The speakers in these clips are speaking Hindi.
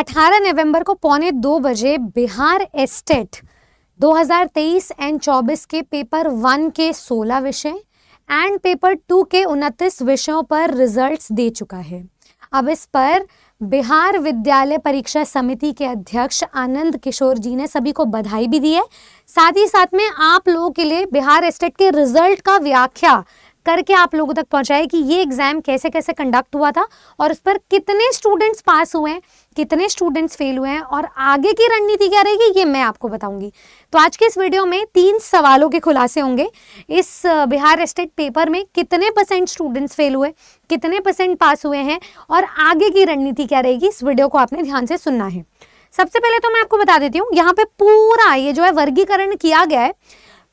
18 नवंबर को पौने दो बजे बिहार एस्टेट 2023 एंड 24 के पेपर वन के 16 विषय एंड पेपर टू के 29 विषयों पर रिजल्ट्स दे चुका है अब इस पर बिहार विद्यालय परीक्षा समिति के अध्यक्ष आनंद किशोर जी ने सभी को बधाई भी दी है साथ ही साथ में आप लोगों के लिए बिहार स्टेट के रिजल्ट का व्याख्या करके आप लोगों तक पहुंचाए कि ये एग्ज़ाम कैसे कैसे कंडक्ट हुआ था और उस पर कितने स्टूडेंट्स पास हुए हैं कितने स्टूडेंट्स फेल हुए हैं और आगे की रणनीति क्या रहेगी ये मैं आपको बताऊंगी तो आज के इस वीडियो में तीन सवालों के खुलासे होंगे इस बिहार स्टेट पेपर में कितने परसेंट स्टूडेंट्स फेल हुए कितने परसेंट पास हुए हैं और आगे की रणनीति क्या रहेगी इस वीडियो को आपने ध्यान से सुनना है सबसे पहले तो मैं आपको बता देती हूँ यहाँ पे पूरा ये जो है वर्गीकरण किया गया है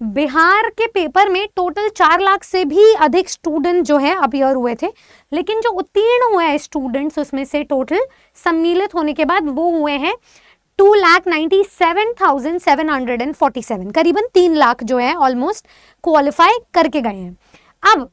बिहार के पेपर में टोटल चार लाख से भी अधिक स्टूडेंट जो है अपियर हुए थे लेकिन जो उत्तीर्ण हुए हैं स्टूडेंट्स उसमें से टोटल सम्मिलित होने के बाद वो हुए हैं two lakh ninety seven thousand seven hundred and forty seven करीबन तीन लाख जो है ऑलमोस्ट क्वालिफाई करके गए हैं अब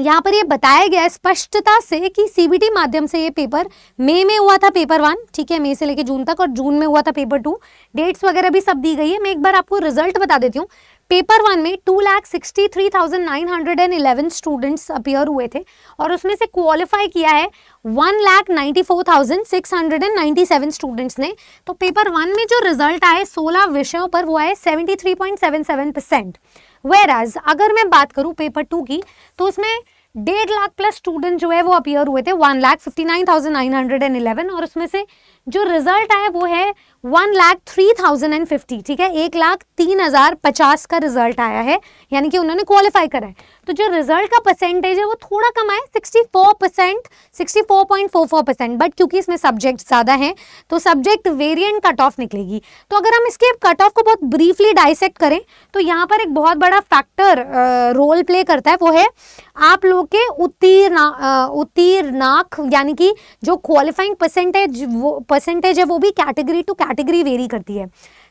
यहाँ पर ये बताया गया स्पष्टता से कि सीबीटी माध्यम से ये पेपर मई में हुआ था पेपर वन ठीक है मई से लेके जून तक और जून में हुआ था पेपर टू डेट्स वगैरह भी सब दी गई है मैं एक बार आपको रिजल्ट बता देती हूँ पेपर वन में two lakh sixty three thousand nine hundred and eleven students appear हुए थे और उसमें से क्वालिफाई किया है one lakh ninety four thousand six hundred and ninety seven students ने तो पेपर वन में जो रिजल्ट आए सोलह विषयों पर वो आए seventy three point seven seven percent whereas अगर मैं बात करूँ पेपर टू की तो उसमें डेढ़ लाख प्लस स्टूडेंट जो है वो अपियर हुए थे one lakh fifty nine thousand nine hundred and eleven और उसमें से जो रिजल्ट आया वो है one lakh three thousand and fifty ठीक है एक लाख तीन हज़ार पचास का रिजल्ट आया है यानी कि उन्होंने क्वालिफाई करा है तो जो रिजल्ट का परसेंटेज है वो थोड़ा कम आया sixty four percent sixty four point four four percent but क्योंकि इसमें सब्जेक्ट ज़्यादा हैं तो सब्जेक्ट वेरियंट कट ऑफ निकलेगी तो अगर हम इसके कट ऑफ को बहुत ब्रीफली डाइसेक्ट करें तो यहाँ पर एक बहुत बड़ा फैक्टर रोल प्ले करता है वो है आप लोग के उत्तीर्ण उत्तीर्णाक यानी कि जो क्वालिफाइंग परसेंटेज वो परसेंटेज है वो भी कैटेगरी टू कैटेगरी वेरी करती है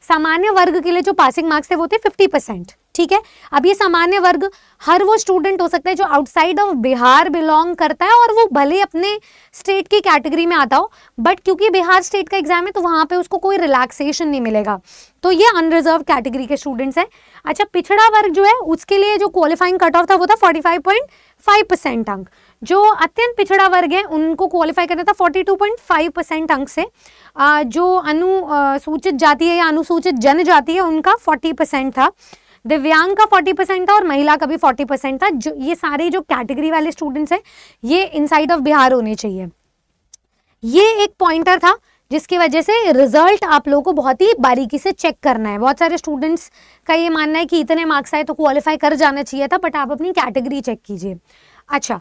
सामान्य वर्ग के लिए जो पासिंग मार्क्स थे वो थे फिफ्टी परसेंट ठीक है अब ये सामान्य वर्ग हर वो स्टूडेंट हो सकता है जो आउटसाइड ऑफ बिहार बिलोंग करता है और वो भले अपने स्टेट की कैटेगरी में आता हो बट क्योंकि बिहार स्टेट का एग्जाम है तो वहाँ पे उसको कोई रिलैक्सेशन नहीं मिलेगा तो ये अनरिजर्व कैटेगरी के स्टूडेंट्स हैं अच्छा पिछड़ा वर्ग जो है उसके लिए जो क्वालिफाइंग कट ऑफ था वो था 45.5 परसेंट अंक जो अत्यंत पिछड़ा वर्ग है उनको क्वालिफाई करना था 42.5 परसेंट अंक से आ, जो अनुसूचित जाति है या अनुसूचित जनजाति है उनका 40 परसेंट था दिव्यांग का 40 परसेंट था और महिला का भी 40 परसेंट था जो ये सारे जो कैटेगरी वाले स्टूडेंट्स हैं ये इनसाइड ऑफ बिहार होने चाहिए ये एक पॉइंटर था जिसकी वजह से रिजल्ट आप लोगों को बहुत ही बारीकी से चेक करना है बहुत सारे स्टूडेंट्स का ये मानना है कि इतने मार्क्स आए तो क्वालिफाई कर जाना चाहिए था बट आप अपनी कैटेगरी चेक कीजिए अच्छा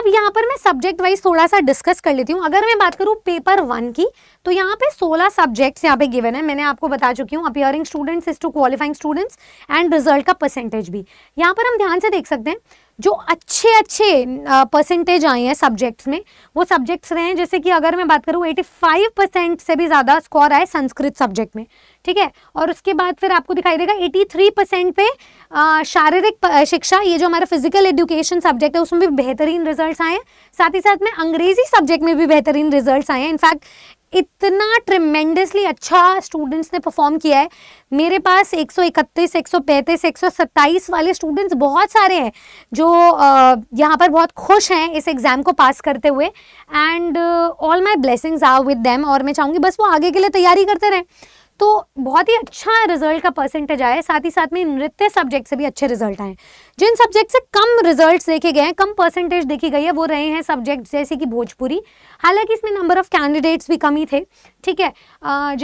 अब यहाँ पर मैं सब्जेक्ट वाइज थोड़ा सा डिस्कस कर लेती हूँ अगर मैं बात करूँ पेपर वन की तो यहाँ पे 16 सब्जेक्ट्स यहाँ पे गिवन है मैंने आपको बता चुकी हूँ appearing students is to qualifying students and result का परसेंटेज भी यहाँ पर हम ध्यान से देख सकते हैं जो अच्छे अच्छे परसेंटेज आए हैं सब्जेक्ट्स में वो सब्जेक्ट्स रहे हैं जैसे कि अगर मैं बात करूँ एटी फाइव परसेंट से भी ज़्यादा स्कोर आए संस्कृत सब्जेक्ट में ठीक है और उसके बाद फिर आपको दिखाई देगा एटी थ्री परसेंट पे शारीरिक शिक्षा ये जो हमारा फिजिकल एजुकेशन सब्जेक्ट है उसमें भी बेहतरीन रिजल्ट आए हैं साथ ही साथ में अंग्रेजी सब्जेक्ट में भी बेहतरीन रिजल्ट आए हैं इनफैक्ट इतना ट्रिमेंडसली अच्छा स्टूडेंट्स ने परफॉर्म किया है मेरे पास 131, 135, 127 वाले स्टूडेंट्स बहुत सारे हैं जो यहाँ पर बहुत खुश हैं इस एग्ज़ाम को पास करते हुए and all my blessings are with them और मैं चाहूँगी बस वो आगे के लिए तैयारी करते रहें तो बहुत ही अच्छा रिजल्ट का परसेंटेज आया है साथ ही साथ में नृत्य सब्जेक्ट से भी अच्छे रिजल्ट आए जिन सब्जेक्ट से कम रिजल्ट्स देखे गए हैं कम परसेंटेज देखी गई है वो रहे हैं सब्जेक्ट जैसे कि भोजपुरी हालांकि इसमें नंबर ऑफ़ कैंडिडेट्स भी कम ही थे ठीक है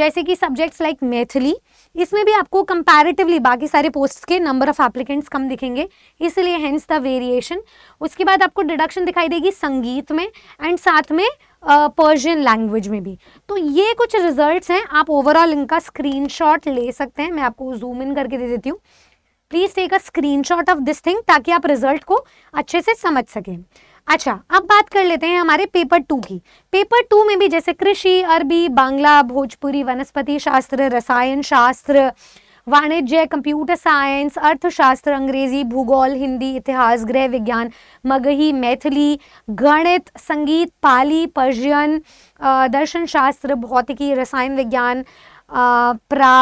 जैसे कि सब्जेक्ट्स लाइक मैथिली इसमें भी आपको कंपैरेटिवली बाकी सारे पोस्ट्स के नंबर ऑफ एप्लीकेंट्स कम दिखेंगे इसलिए हैंस द वेरिएशन उसके बाद आपको डिडक्शन दिखाई देगी संगीत में एंड साथ में पर्शियन uh, लैंग्वेज में भी तो ये कुछ रिजल्ट्स हैं आप ओवरऑल इनका स्क्रीनशॉट ले सकते हैं मैं आपको जूम इन करके दे देती हूँ please take a screen of this thing ताकि आप रिजल्ट को अच्छे से समझ सकें अच्छा अब बात कर लेते हैं हमारे पेपर टू की पेपर टू में भी जैसे कृषि अरबी बांग्ला भोजपुरी वनस्पति शास्त्र रसायन शास्त्र वाणिज्य कंप्यूटर साइंस अर्थशास्त्र अंग्रेजी भूगोल हिंदी इतिहास गृह विज्ञान मगही मैथिली गणित संगीत पाली पर्जियन दर्शन शास्त्र भौतिकी रसायन विज्ञान प्रा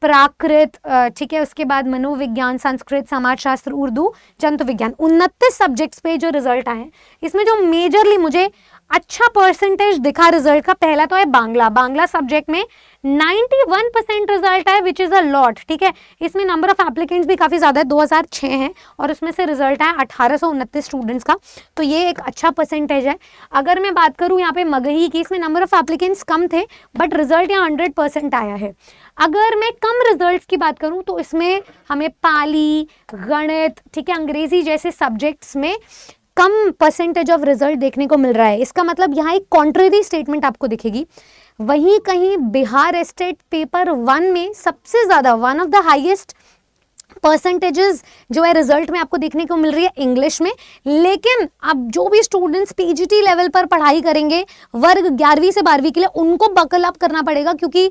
प्राकृत ठीक है उसके बाद मनोविज्ञान संस्कृत समाजशास्त्र उर्दू जंतु विज्ञान उनतीस सब्जेक्ट्स पे जो रिजल्ट आए हैं इसमें जो मेजरली मुझे अच्छा परसेंटेज दिखा रिजल्ट का पहला तो है बांग्ला बांग्ला सब्जेक्ट में 91 परसेंट रिजल्ट है विच इज़ अ लॉट ठीक है इसमें नंबर ऑफ एप्लीकेंट्स भी काफ़ी ज़्यादा है 2006 हैं और उसमें से रिजल्ट है अठारह स्टूडेंट्स का तो ये एक अच्छा परसेंटेज है अगर मैं बात करूँ यहाँ पे मगही की इसमें नंबर ऑफ एप्लीकेंट्स कम थे बट रिजल्ट यहाँ हंड्रेड आया है अगर मैं कम रिजल्ट्स की बात करूँ तो इसमें हमें पाली गणित ठीक है अंग्रेज़ी जैसे सब्जेक्ट्स में कम परसेंटेज ऑफ रिजल्ट देखने को मिल रहा है इसका मतलब यहाँ एक कॉन्ट्रेरी स्टेटमेंट आपको दिखेगी वहीं कहीं बिहार स्टेट पेपर वन में सबसे ज़्यादा one of the highest percentages जो है रिजल्ट में आपको देखने को मिल रही है इंग्लिश में लेकिन अब जो भी स्टूडेंट्स पीजीटी लेवल पर पढ़ाई करेंगे वर्ग ग्यारहवीं से बारहवीं के लिए उनको बकल अप करना पड़ेगा क्योंकि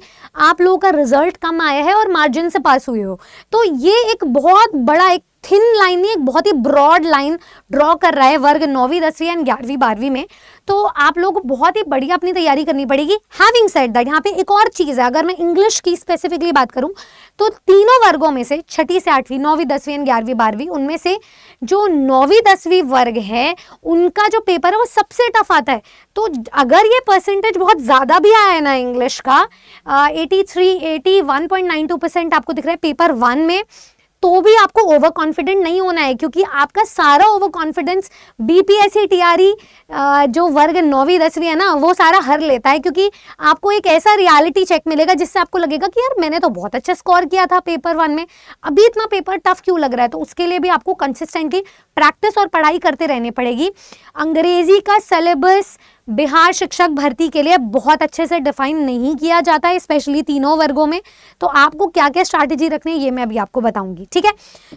आप लोगों का रिजल्ट कम आया है और मार्जिन से पास हुए हो तो ये एक बहुत बड़ा एक थिन लाइन नहीं एक बहुत ही ब्रॉड लाइन ड्रॉ कर रहा है वर्ग नौवीं दसवीं एंड ग्यारहवीं बारहवीं में तो आप लोग को बहुत ही बढ़िया अपनी तैयारी करनी पड़ेगी हैविंग सेट दैट यहाँ पे एक और चीज़ है अगर मैं इंग्लिश की स्पेसिफिकली बात करूँ तो तीनों वर्गों में से छठी से आठवीं नौवीं दसवीं एंड ग्यारहवीं बारहवीं उनमें से जो नौवीं दसवीं वर्ग है उनका जो पेपर है वो सबसे टफ आता है तो अगर ये परसेंटेज बहुत ज़्यादा भी आया है ना इंग्लिश का eighty three eighty one point nine two percent आपको दिख रहा है पेपर वन में तो भी आपको ओवर कॉन्फिडेंट नहीं होना है क्योंकि आपका सारा ओवर कॉन्फिडेंस बीपीएससी टीआरई जो वर्ग नौवीं दसवीं है ना वो सारा हर लेता है क्योंकि आपको एक ऐसा रियलिटी चेक मिलेगा जिससे आपको लगेगा कि यार मैंने तो बहुत अच्छा स्कोर किया था पेपर वन में अभी इतना पेपर टफ क्यों लग रहा है तो उसके लिए भी आपको कंसिस्टेंटली प्रैक्टिस और पढ़ाई करते रहने पड़ेगी अंग्रेजी का सिलेबस बिहार शिक्षक भर्ती के लिए बहुत अच्छे से डिफाइन नहीं किया जाता है स्पेशली तीनों वर्गों में तो आपको क्या क्या स्ट्रैटेजी रखनी है ये मैं अभी आपको बताऊंगी ठीक है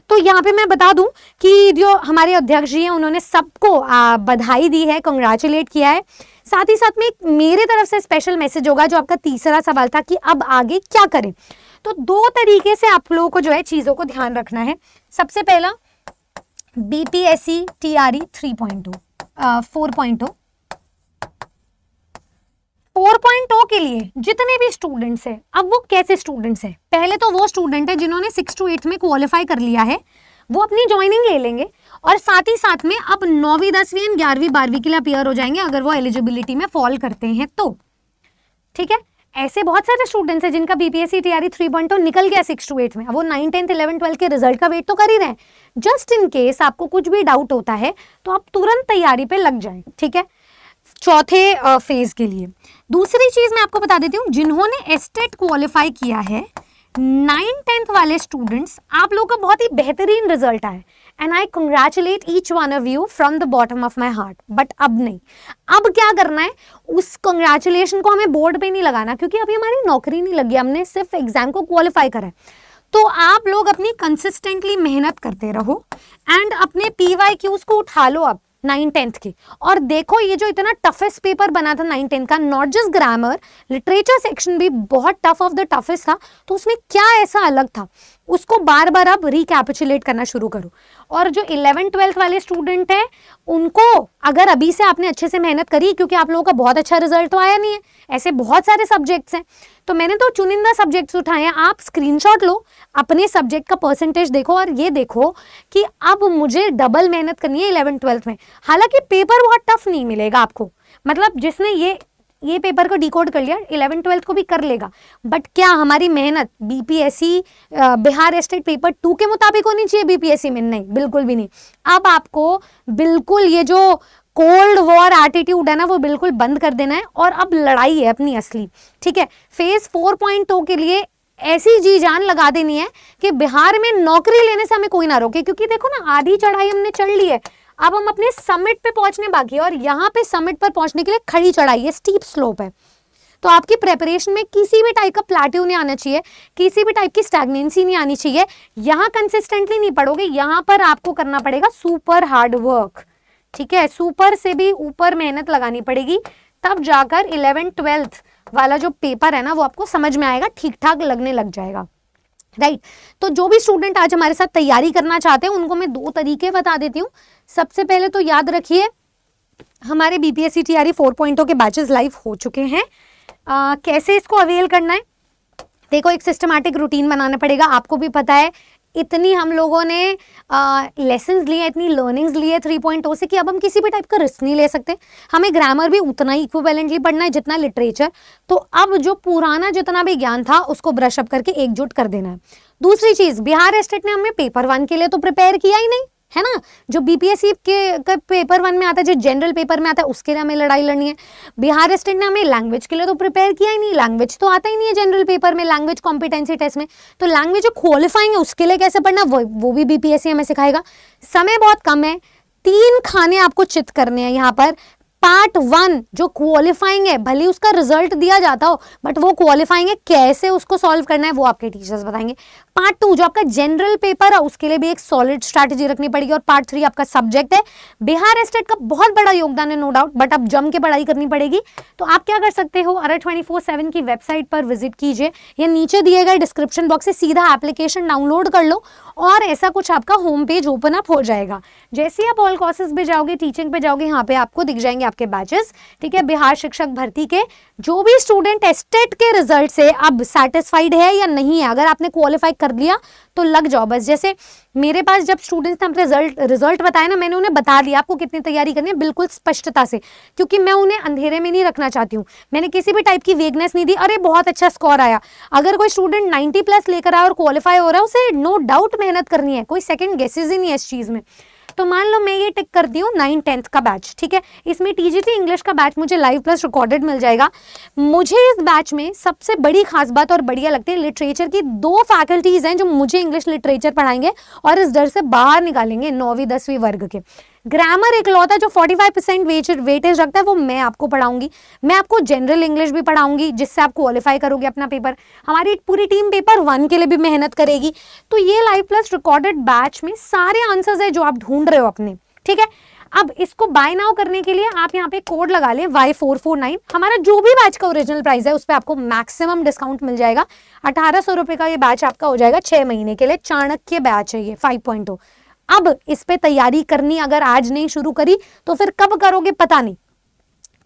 तो यहाँ पे मैं बता दूं कि जो हमारे अध्यक्ष जी हैं उन्होंने सबको बधाई दी है कंग्रेचुलेट किया है साथ ही साथ में एक मेरे तरफ से स्पेशल मैसेज होगा जो आपका तीसरा सवाल था कि अब आगे क्या करें तो दो तरीके से आप लोगों को जो है चीज़ों को ध्यान रखना है सबसे पहला B P S C T R E three point two four point two 4.0 के लिए जितने भी स्टूडेंट्स हैं अब वो कैसे स्टूडेंट्स हैं पहले तो वो स्टूडेंट है जिन्होंने सिक्स टू एट्थ में क्वालिफाई कर लिया है वो अपनी ज्वाइनिंग ले लेंगे और साथ ही साथ में अब नौवीं दसवीं एंड ग्यारहवीं बारहवीं के लिए अपेयर हो जाएंगे अगर वो एलिजिबिलिटी में फॉल करते हैं तो ठीक है ऐसे बहुत सारे स्टूडेंट्स हैं जिनका बीपीएससी तैयारी पॉइंट टू निकल गया सिक्स टू एट में वो नाइन टेंथ इलेवन ट्वेल्थ के रिजल्ट का वेट तो कर ही रहे हैं जस्ट इन केस आपको कुछ भी डाउट होता है तो आप तुरंत तैयारी पे लग जाएं ठीक है चौथे फेज़ के लिए दूसरी चीज़ मैं आपको बता देती हूँ जिन्होंने एस्टेट क्वालिफाई किया है नाइन टेंथ वाले स्टूडेंट्स आप लोगों का बहुत ही बेहतरीन रिजल्ट आए and I congratulate each one of you from the bottom of my heart but अब नहीं अब क्या करना है उस कंग्रेचुलेशन को हमें बोर्ड पे नहीं लगाना क्योंकि अभी हमारी नौकरी नहीं लगी हमने सिर्फ एग्जाम को क्वालिफाई करा है तो आप लोग अपनी कंसिस्टेंटली मेहनत करते रहो एंड अपने पी वाई क्यूज़ को उठा लो आप नाइन टेंथ की और देखो ये जो इतना टफेस्ट पेपर बना था नाइन टेंथ का not just grammar literature section भी बहुत टफ ऑफ द टफेस्ट था तो उसमें क्या ऐसा अलग था उसको बार बार अब रिकैपिचुलेट करना शुरू करो और जो इलेवन ट्वेल्थ वाले स्टूडेंट हैं उनको अगर अभी से आपने अच्छे से मेहनत करी क्योंकि आप लोगों का बहुत अच्छा रिजल्ट तो आया नहीं है ऐसे बहुत सारे सब्जेक्ट्स हैं तो मैंने तो चुनिंदा सब्जेक्ट्स उठाए हैं आप स्क्रीनशॉट लो अपने सब्जेक्ट का परसेंटेज देखो और ये देखो कि अब मुझे डबल मेहनत करनी है इलेवन ट्वेल्थ में हालांकि पेपर बहुत टफ नहीं मिलेगा आपको मतलब जिसने ये ये पेपर को डिकोड कर लिया इलेवन ट्वेल्थ को भी कर लेगा बट क्या हमारी मेहनत BPSC Bihar state paper two के मुताबिक होनी चाहिए बीपीएससी में नहीं बिल्कुल भी नहीं अब आपको बिल्कुल ये जो कोल्ड वॉर एटीट्यूड है ना वो बिल्कुल बंद कर देना है और अब लड़ाई है अपनी असली ठीक है फेज फोर पॉइंट टू के लिए ऐसी जी जान लगा देनी है कि बिहार में नौकरी लेने से हमें कोई ना रोके क्योंकि देखो ना आधी चढ़ाई हमने चढ़ ली है अब हम अपने समिट पे पहुंचने बाकी है और यहाँ पे समिट पर पहुंचने के लिए खड़ी चढ़ाई है स्टीप स्लोप है तो आपकी प्रेपरेशन में किसी भी टाइप का प्लाट्यू नहीं आना चाहिए किसी भी टाइप की स्टेगनेंसी नहीं आनी चाहिए यहाँ कंसिस्टेंटली नहीं पढ़ोगे यहाँ पर आपको करना पड़ेगा सुपर हार्ड वर्क ठीक है सुपर से भी ऊपर मेहनत लगानी पड़ेगी तब जाकर इलेवन ट्वेल्थ वाला जो पेपर है ना वो आपको समझ में आएगा ठीक ठाक लगने लग जाएगा राइट right. तो जो भी स्टूडेंट आज हमारे साथ तैयारी करना चाहते हैं उनको मैं दो तरीके बता देती हूँ सबसे पहले तो याद रखिए हमारे B P S C T R four पॉइंटों के बैचेस लाइव हो चुके हैं आ, कैसे इसको अवेल करना है देखो एक सिस्टमैटिक रूटीन बनाना पड़ेगा आपको भी पता है इतनी हम लोगों ने लेसन लिए इतनी लर्निंग्स लिए थ्री पॉइंट oh से कि अब हम किसी भी टाइप का रिस्क नहीं ले सकते हमें ग्रामर भी उतना ही इक्विवेलेंटली पढ़ना है जितना लिटरेचर तो अब जो पुराना जितना भी ज्ञान था उसको ब्रशअप करके एकजुट कर देना है दूसरी चीज़ बिहार स्टेट ने हमें पेपर वन के लिए तो प्रिपेयर किया ही नहीं है ना जो बीपीएससी के, पेपर वन में आता है जो जनरल पेपर में आता है उसके लिए हमें लड़ाई लड़नी है बिहार स्टेट ने हमें लैंग्वेज के लिए तो प्रिपेयर किया ही नहीं लैंग्वेज तो आता ही नहीं है जनरल पेपर में लैंग्वेज कॉम्पिटेंसी टेस्ट में तो लैंग्वेज जो क्वालिफाइंग है उसके लिए कैसे पढ़ना वो वो भी बीपीएससी हमें सिखाएगा समय बहुत कम है तीन खाने आपको चित करने हैं यहाँ पर पार्ट वन जो क्वालिफाइंग है भले उसका रिजल्ट दिया जाता हो बट वो क्वालिफाइंग है कैसे उसको सॉल्व करना है वो आपके टीचर्स बताएंगे पार्ट टू जो आपका जनरल पेपर है उसके लिए भी एक सॉलिड स्ट्रैटेजी रखनी पड़ेगी और पार्ट थ्री आपका सब्जेक्ट है बिहार स्टेट का बहुत बड़ा योगदान है नो डाउट बट आप जम के पढ़ाई करनी पड़ेगी तो आप क्या कर सकते हो अरे ट्वेंटी फोर सेवन की वेबसाइट पर विजिट कीजिए या नीचे दिए गए डिस्क्रिप्शन बॉक्स से सीधा एप्लीकेशन डाउनलोड कर लो और ऐसा कुछ आपका होम पेज ओपन अप हो जाएगा जैसे ही आप ऑल कोर्सेज पे जाओगे टीचिंग पे जाओगे यहाँ पे आपको दिख जाएंगे आपके बैचेस ठीक है बिहार शिक्षक भर्ती के जो भी स्टूडेंट एस्टेट के रिजल्ट से अब सेटिस्फाइड है या नहीं है अगर आपने क्वालिफाई कर लिया तो लग जाओ बस जैसे मेरे पास जब स्टूडेंट्स ने अपने रिजल्ट रिजल्ट बताया ना मैंने उन्हें बता दिया आपको कितनी तैयारी करनी है बिल्कुल स्पष्टता से क्योंकि मैं उन्हें अंधेरे में नहीं रखना चाहती हूँ मैंने किसी भी टाइप की वेगनेस नहीं दी अरे बहुत अच्छा स्कोर आया अगर कोई स्टूडेंट नाइन्टी प्लस लेकर आया और क्वालिफाई हो रहा है उसे नो डाउट मेहनत करनी है कोई सेकेंड गेसेज ही नहीं है इस चीज़ में तो मान लो मैं ये टिक कर दी हूँ नाइन टेंथ का बैच ठीक है इसमें टीजीटी इंग्लिश का बैच मुझे लाइव प्लस रिकॉर्डेड मिल जाएगा मुझे इस बैच में सबसे बड़ी खास बात और बढ़िया लगती है लिटरेचर की दो फैकल्टीज़ हैं जो मुझे इंग्लिश लिटरेचर पढ़ाएंगे और इस डर से बाहर निकालेंगे नौवीं दसवीं वर्ग के ग्रामर एक लौता जो 45 परसेंट वेटेज रखता है वो मैं आपको पढ़ाऊंगी मैं आपको जनरल इंग्लिश भी पढ़ाऊंगी जिससे आप क्वालिफाई करोगे अपना पेपर हमारी पूरी टीम पेपर वन के लिए भी मेहनत करेगी तो ये लाइव प्लस रिकॉर्डेड बैच में सारे आंसर्स है जो आप ढूंढ रहे हो अपने ठीक है अब इसको बाय नाउ करने के लिए आप यहाँ पे कोड लगा लें वाई फोर फोर नाइन हमारा जो भी बैच का ओरिजिनल प्राइस है उस पर आपको मैक्सिमम डिस्काउंट मिल जाएगा अठारह सौ रुपये का ये बैच आपका हो जाएगा छः महीने के लिए चाणक्य बैच है ये फाइव पॉइंट हो अब इस पे तैयारी करनी अगर आज नहीं शुरू करी तो फिर कब करोगे पता नहीं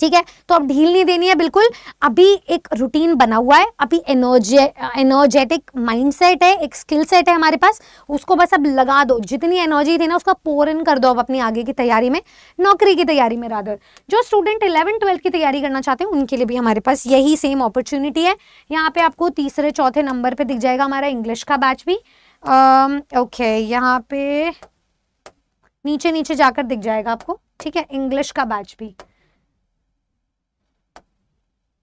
ठीक है तो अब ढील नहीं देनी है बिल्कुल अभी एक रूटीन बना हुआ है अभी एनर्जे एनर्जेटिक माइंडसेट है एक स्किल सेट है हमारे पास उसको बस अब लगा दो जितनी एनर्जी थी ना उसका पोर इन कर दो अब अपनी आगे की तैयारी में नौकरी की तैयारी में राधर जो स्टूडेंट इलेवन ट्वेल्थ की तैयारी करना चाहते हैं उनके लिए भी हमारे पास यही सेम अपॉर्चुनिटी है यहाँ पे आपको तीसरे चौथे नंबर पर दिख जाएगा हमारा इंग्लिश का बैच भी ओके um, यहाँ पे नीचे नीचे जाकर दिख जाएगा आपको ठीक है इंग्लिश का बैच भी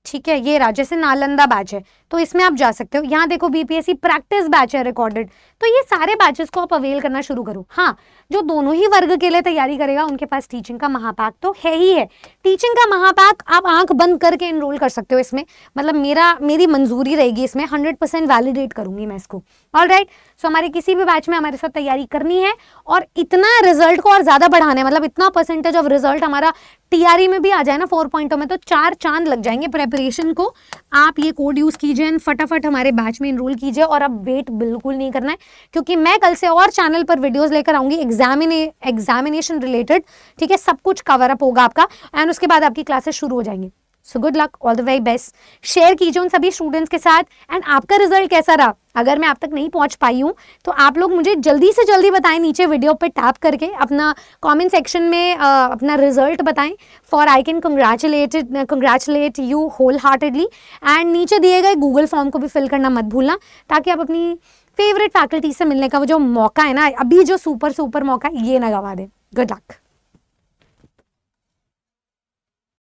ठीक है ये रहा जैसे नालंदा बैच है तो इसमें आप जा सकते हो यहाँ देखो बीपीएससी प्रैक्टिस बैच है रिकॉर्डेड तो ये सारे बैचेस को आप अवेल करना शुरू करो हाँ जो दोनों ही वर्ग के लिए तैयारी करेगा उनके पास टीचिंग का महापैक तो है ही है टीचिंग का महापैक आप आंख बंद करके एनरोल कर सकते हो इसमें मतलब मेरा मेरी मंजूरी रहेगी इसमें हंड्रेड परसेंट वैलिडेट करूंगी मैं इसको ऑल राइट सो हमारे किसी भी बैच में हमारे साथ तैयारी करनी है और इतना रिजल्ट को और ज़्यादा बढ़ाना है मतलब इतना परसेंटेज ऑफ रिजल्ट हमारा टीआरई e में भी आ जाए ना फोर पॉइंटों oh में तो चार चांद लग जाएंगे प्रेपरेशन को आप ये कोड यूज़ कीजिए कीजिए फटाफट हमारे बैच में इनरोल कीजिए और अब वेट बिल्कुल नहीं करना है क्योंकि मैं कल से और चैनल पर वीडियोस लेकर आऊंगी एग्जामिने एग्जामिनेशन रिलेटेड ठीक है सब कुछ कवर अप होगा आपका एंड उसके बाद आपकी क्लासेस शुरू हो जाएंगी so good luck all the very best share कीजिए उन सभी स्टूडेंट्स के साथ एंड आपका रिजल्ट कैसा रहा अगर मैं आप तक नहीं पहुंच पाई हूँ तो आप लोग मुझे जल्दी से जल्दी बताएं नीचे वीडियो पर टैप करके अपना कमेंट सेक्शन में आ, अपना रिजल्ट बताएं for I can congratulated congratulate you wholeheartedly and नीचे दिए गए गूगल फॉर्म को भी फिल करना मत भूलना ताकि आप अपनी फेवरेट फैकल्टी से मिलने का वो जो मौका है ना अभी जो सुपर सुपर मौका ये ना गवा दें गुड लक